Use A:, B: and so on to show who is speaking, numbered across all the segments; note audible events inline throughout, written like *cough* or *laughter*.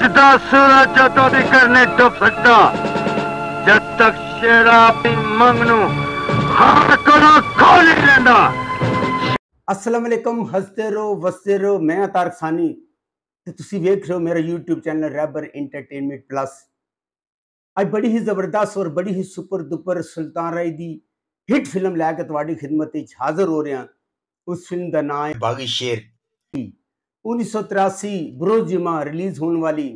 A: جدو بھی کرنے تو جد تک منگنو کھولی لینا السلام علیکم ہستے وستے میں تسی رہو میرا یوٹیوب چینل ریبر انٹرٹینمنٹ پلس تارکسانی بڑی ہی زبردست اور بڑی ہی سپر دپر سلطان رائی دی ہٹ فلم لے کے تواڈی خدمت وچ حاضر ہو رہے ہیں اس فلم دا نام ہے باغی شیر انیس سو تریاسی ریلیز ہونے والی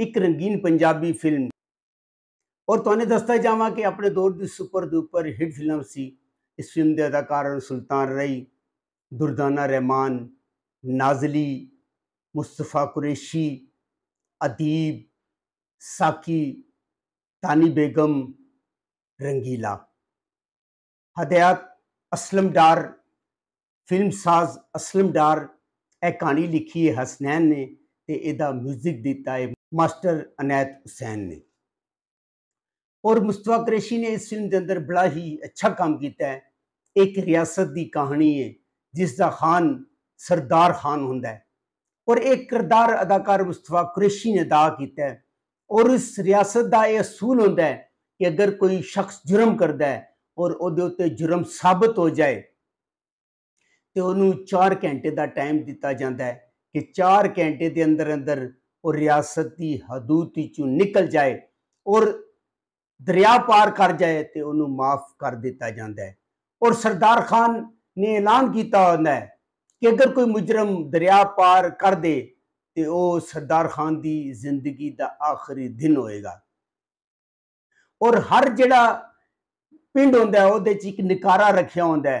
A: ایک رنگین پنجابی فلم اور دستہ جامعہ کہ اپنے دور دی سپر دوپر ہٹ فلم سی اس فلم دے اداکار سلطان رئی دردانہ رحمان نازلی مصطفیٰ قریشی ادیب ساکی تانی بیگم رنگیلا ہدیات اسلم ڈار فلم ساز اسلم ڈار ایک کہانی لکھی ہے حسنین میوزک داسٹر انیت حسین نے اور مصطفی قریشی نے اس فلم کے اندر بڑا ہی اچھا کام کیا ہے ایک ریاست کی کہانی ہے جس کا خان سردار خان ہوتا ہے اور ایک کردار اداکار مصطفیٰ قریشی نے دغ کیتا ہے اور اس ریاست دا یہ اصول ہوتا ہے کہ اگر کوئی شخص جرم کرتا ہے اور ادھر جرم ثابت ہو جائے تو اُن چار گھنٹے کا ٹائم دتا جا ہے کہ چار گنٹے کے اندر اندر وہ ریاست کی ਜਾਏ چل جائے اور دریا پار کر جائے تو اُن معاف کر دیا جا سردار خان نے ایلان کیا ہوتا ہے کہ اگر کوئی مجرم دریا پار کر دے تو خان دی زندگی دا آخری دن ہوئے گا اور ہر جہ پہ وہ نکارا رکھا ہے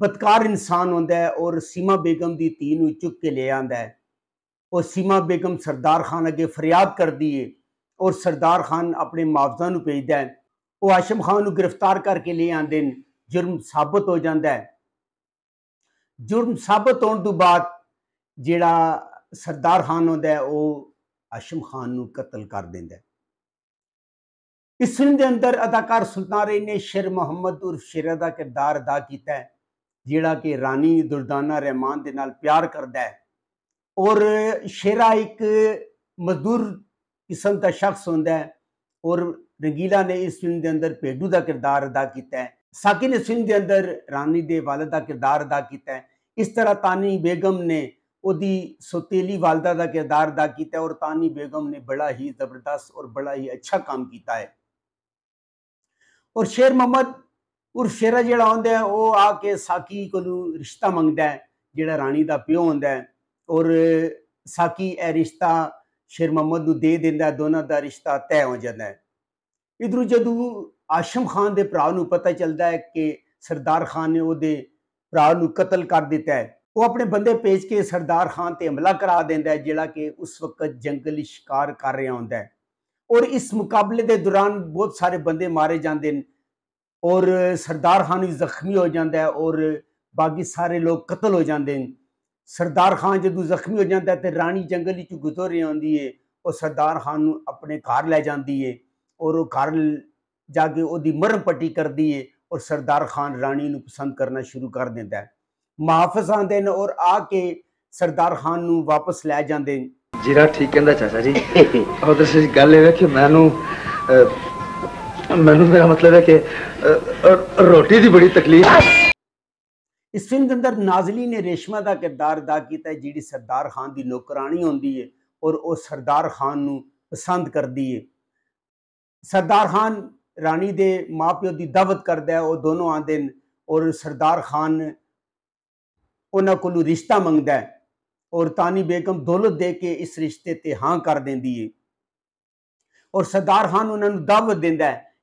A: بدکار انسان ہوندہ ہے اور سیما بیگم دی تھی چک کے لے آندہ ہے اور سیما بیگم سردار خان اگے فریاد کر دیئے اور سردار خان اپنے معاوضہ پیج ہے وہ آشم خان نو گرفتار کر کے لے آدھے جرم ثابت ہو جاندہ ہے جرم ثابت ہون تو بعد جیڑا سردار خان ہے آشم خان نو قتل کر ہے اس فلم دے اندر اداکار سلطان رہی نے شیر محمد اور شیر ادا کردار ادا کیتا ہے جہاں کہ رانی دلدانا رحمان کرد ہے اور شیرا ایک مدر قسم کا شخص ہوں اور رنگیلا نے اس فلم پیڈو کا کردار ادا کیا ہے ساقی نے فلم کے اندر رانی دی والد کا کردار ادا کیا ہے اس طرح تانی بیگم نے وہی سوتےلی والدہ کردار ادا کیا اور تانی بیگم نے بڑا ہی زبردست اور بڑا ہی اچھا کام کیا ہے اور شیر محمد اور شیرا جڑا آد آ کے ساقی کو رشتہ منگتا ہے جڑا رانی کا پیو آتا ہے اور ساقی یہ رشتہ شیر محمد نشتہ طے ہو جاتا ہے ادھرو جدو آشم خان کے پاس پتا چلتا ہے کہ سردار خان نے وہ قتل کر دیتا ہے وہ اپنے بندے پیج کے سردار خان پہ حملہ کرا دیا ہے جڑا کہ اس وقت جنگل شکار کر رہا ہوں اور اس مقابلے کے دوران بہت سارے بندے مارے جانے ਔਰ ਸਰਦਾਰ ਖਾਨ ਵੀ ਜ਼ਖਮੀ ਹੋ ਜਾਂਦਾ ਹੈ ਔਰ ਬਾਕੀ ਸਾਰੇ ਲੋਕ ਕਤਲ ਹੋ ਜਾਂਦੇ ਨੇ ਸਰਦਾਰ ਖਾਨ ਜਦੋਂ ਜ਼ਖਮੀ ਹੋ ਜਾਂਦਾ ਤੇ ਰਾਣੀ ਜੰਗਲ ਵਿੱਚ ਗੁਜ਼ਰ ਰਹੀ ਹੁੰਦੀ ਏ ਉਹ ਸਰਦਾਰ ਖਾਨ ਨੂੰ ਆਪਣੇ ਘਰ ਲੈ ਜਾਂਦੀ ਏ ਔਰ ਉਹ ਘਰ ਜਾ ਕੇ ਉਹਦੀ ਮਰਮ ਪੱਟੀ ਕਰਦੀ ਏ ਔਰ ਸਰਦਾਰ ਖਾਨ ਰਾਣੀ ਨੂੰ ਪਸੰਦ ਕਰਨਾ ਸ਼ੁਰੂ ਕਰ ਦਿੰਦਾ ਹੈ ਮੁਹਾਫਜ਼ ਆਂਦੇ ਨੇ ਔਰ ਆ ਕੇ ਸਰਦਾਰ ਖਾਨ ਨੂੰ ਵਾਪਸ ਲੈ ਜਾਂਦੇ ਜਿਹੜਾ ਜੀਰਾ ਠੀਕ ਕਹਿੰਦਾ ਚਾਚਾ ਜੀ ਉਧਰ *laughs* ਸੇ ਗੱਲ ਇਹ ਹੈ ਕਿ ਮੈਨੂੰ میرا مطلب ہے کہ روٹی دی بڑی تکلیف ہے نازلی نے ریشمہ دا کردار ادا کیتا ہے جیڑی سردار خان دی نوکرانی ہوندی ہے اور سردار خان نو پسند کرتی ہے سردار خان رانی دے ماں پیو دی دعوت کردا ہے او دونوں دن اور سردار خان انہاں کولو رشتہ ہے اور تانی بیگم دولت دے کے اس رشتے تے ہاں کر ہے اور سردار خان انہوں نے دعوت ہے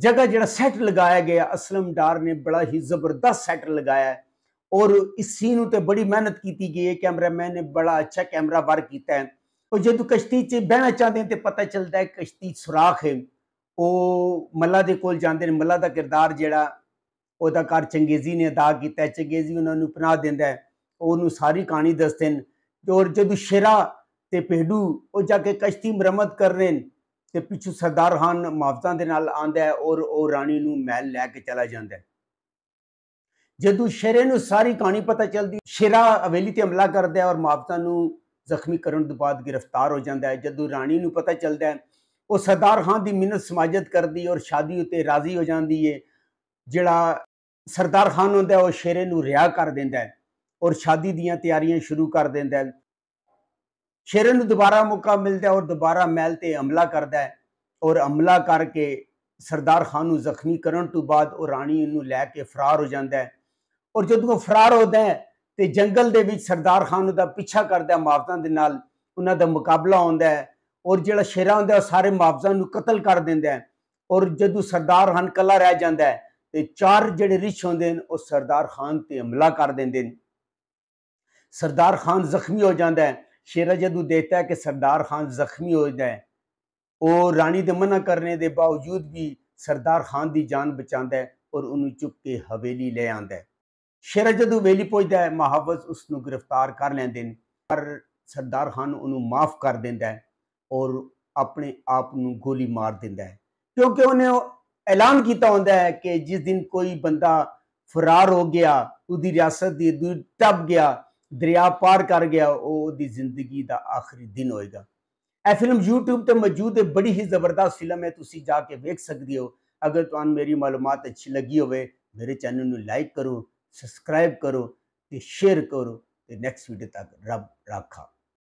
A: جگہ جڑا سیٹ لگایا گیا اسلم ڈار نے بڑا ہی زبردست سیٹ لگایا ہے اور اس سین تے بڑی محنت کی گئی ہے میں نے بڑا اچھا کیمرہ بار کیتا ہے اور جدو کشتی سے بہنا چاہتے ہیں تو پتہ چلتا ہے کشتی سوراخ وہ ملہ ہیں ملہ دا کردار جہاں وہ چنگیزی نے ادا ہے چنگیزی انہوں نے اپنا دینا ہے وہ ساری کہانی دستے ہیں اور جد شرا تے پھیڈو وہ جا کے کشتی مرمت کر رہے ہیں تو پچھو سردار خان معافتہ دال آ اور وہ رانی محل لے کے چلا جدو شعرے ساری کہانی پتا چلتی شیرا ہیلی سے حملہ کردہ اور مافتا نخمی کرنے بعد گرفتار ہو جاتا ہے جدو رانی پتا چلتا ہے وہ سردار خان کی منت سماجت کری اور شادی اتنے راضی ہو جاتی ہے جڑا سردار خان ہوں وہ شعرے نیا کر در شادی دیا تیاریاں شروع کر دیا ਸ਼ੇਰਨ ਨੂੰ ਦੁਬਾਰਾ ਮੌਕਾ ਮਿਲਦਾ ਹੈ ਔਰ ਦੁਬਾਰਾ ਮਹਿਲ ਤੇ ਹਮਲਾ ਕਰਦਾ ਹੈ ਔਰ ਹਮਲਾ ਕਰਕੇ ਸਰਦਾਰ ਖਾਨ ਨੂੰ ਜ਼ਖਮੀ ਕਰਨ ਤੋਂ ਬਾਅਦ ਉਹ ਰਾਣੀ ਨੂੰ ਲੈ ਕੇ ਫਰਾਰ ਹੋ ਜਾਂਦਾ ਹੈ ਔਰ ਜਦੋਂ ਉਹ ਫਰਾਰ ਹੁੰਦਾ ਹੈ ਤੇ ਜੰਗਲ ਦੇ ਵਿੱਚ ਸਰਦਾਰ ਖਾਨ ਦਾ ਪਿੱਛਾ ਕਰਦਾ ਹੈ ਦੇ ਨਾਲ ਉਹਨਾਂ ਦਾ ਮੁਕਾਬਲਾ ਹੁੰਦਾ ਹੈ ਔਰ ਜਿਹੜਾ ਸ਼ੇਰਾ ਹੁੰਦਾ ਉਹ ਸਾਰੇ ਮਾਵਜ਼ਾਂ ਨੂੰ ਕਤਲ ਕਰ ਦਿੰਦਾ ਹੈ ਔਰ ਜਦੋਂ ਸਰਦਾਰ ਖਾਨ ਕੱਲਾ ਰਹਿ ਜਾਂਦਾ ਹੈ ਤੇ ਚਾਰ ਜਿਹੜੇ ਰਿਛ ਹੁੰਦੇ ਨੇ ਉਹ ਸਰਦਾਰ ਖਾਨ ਤੇ ਹਮਲਾ ਕਰ ਦਿੰਦੇ ਨੇ ਸਰਦਾਰ ਖਾਨ ਜ਼ਖਮੀ ਹੋ ਜਾਂਦਾ ਹੈ شیرج جدو دیکھتا ہے کہ سردار خان زخمی ہو جائیں اور رانی دے منع کرنے دے باوجود بھی سردار خان دی جان بچا ہے اور انہوں چپ کے حویلی لے آد ہے شیرج جدو ویلی پہنچتا ہے محافظ اس نو گرفتار کر دن پر سردار خان انہوں معاف کر ہے اور اپنے آپ گولی مار دیا ہے کیونکہ انہیں اعلان کیتا کیا ہے کہ جس دن کوئی بندہ فرار ہو گیا دی ریاست دی ٹپ گیا دریا پار کر گیا او دی زندگی دا آخری دن ہوئے گا اے فلم یوٹیوب تے موجود ہے بڑی ہی زبردست فلم ہے تھی جا کے دیکھ سکتے ہو اگر تو ان میری معلومات اچھی لگی ہوئے میرے چینل نو لائک کرو سسکرائب کرو تے شیئر کرو تے نیکس ویڈیو تک رب رکھا